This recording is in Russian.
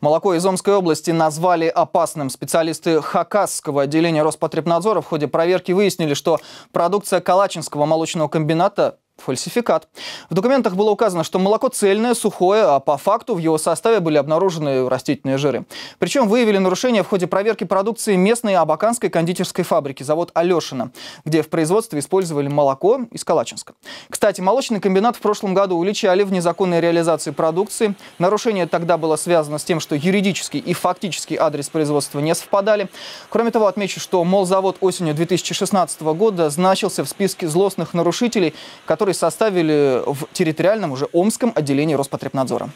Молоко из Омской области назвали опасным. Специалисты Хакасского отделения Роспотребнадзора в ходе проверки выяснили, что продукция Калачинского молочного комбината фальсификат. В документах было указано, что молоко цельное, сухое, а по факту в его составе были обнаружены растительные жиры. Причем выявили нарушения в ходе проверки продукции местной абаканской кондитерской фабрики, завод Алешина, где в производстве использовали молоко из Калачинска. Кстати, молочный комбинат в прошлом году уличали в незаконной реализации продукции. Нарушение тогда было связано с тем, что юридический и фактический адрес производства не совпадали. Кроме того, отмечу, что молзавод осенью 2016 года значился в списке злостных нарушителей, которые который составили в территориальном уже Омском отделении Роспотребнадзора.